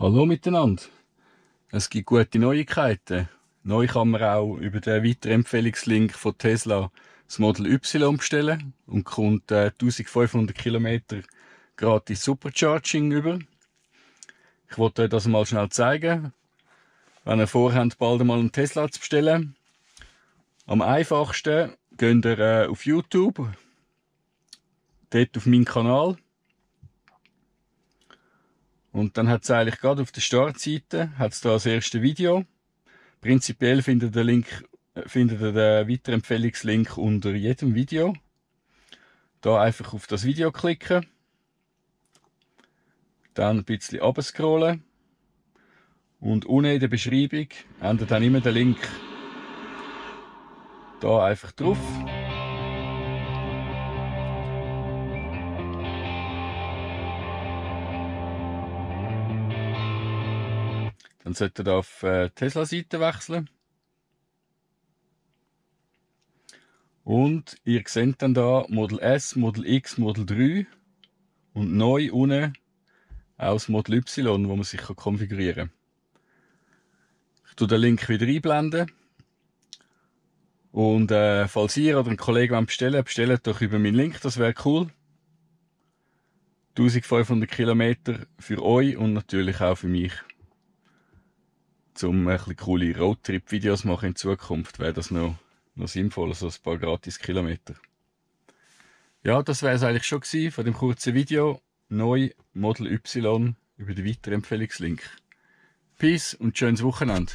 Hallo miteinander. Es gibt gute Neuigkeiten. Neu kann man auch über den Weiterempfehlungslink von Tesla das Model Y bestellen und kommt äh, 1500 km gratis Supercharging über. Ich wollte euch das mal schnell zeigen, wenn ihr vorhabt, bald einmal einen Tesla zu bestellen. Am einfachsten geht ihr äh, auf YouTube, dort auf meinen Kanal und dann hat es eigentlich gerade auf der Startseite hat's da das erste Video. Prinzipiell findet ihr den Link, äh, findet ihr den Weiterempfehlungslink unter jedem Video. Da einfach auf das Video klicken. Dann ein bisschen abscrollen. Und unten in der Beschreibung endet dann immer der Link. Da einfach drauf. Dann sollte er auf äh, Tesla-Seite wechseln. Und ihr seht dann da Model S, Model X, Model 3 und neu unten auch das Model Y, wo man sich konfigurieren kann. Ich tue den Link wieder einblenden. Und äh, falls ihr oder ein Kollege wollt bestellen bestellt doch über meinen Link, das wäre cool. 1500 Kilometer für euch und natürlich auch für mich um ein coole Roadtrip-Videos machen in Zukunft, wäre das noch, noch sinnvoll, so ein paar gratis Kilometer. Ja, das wäre es eigentlich schon gewesen von dem kurzen Video. Neu Model Y über den Weiterempfehlungslink. Peace und schönes Wochenende.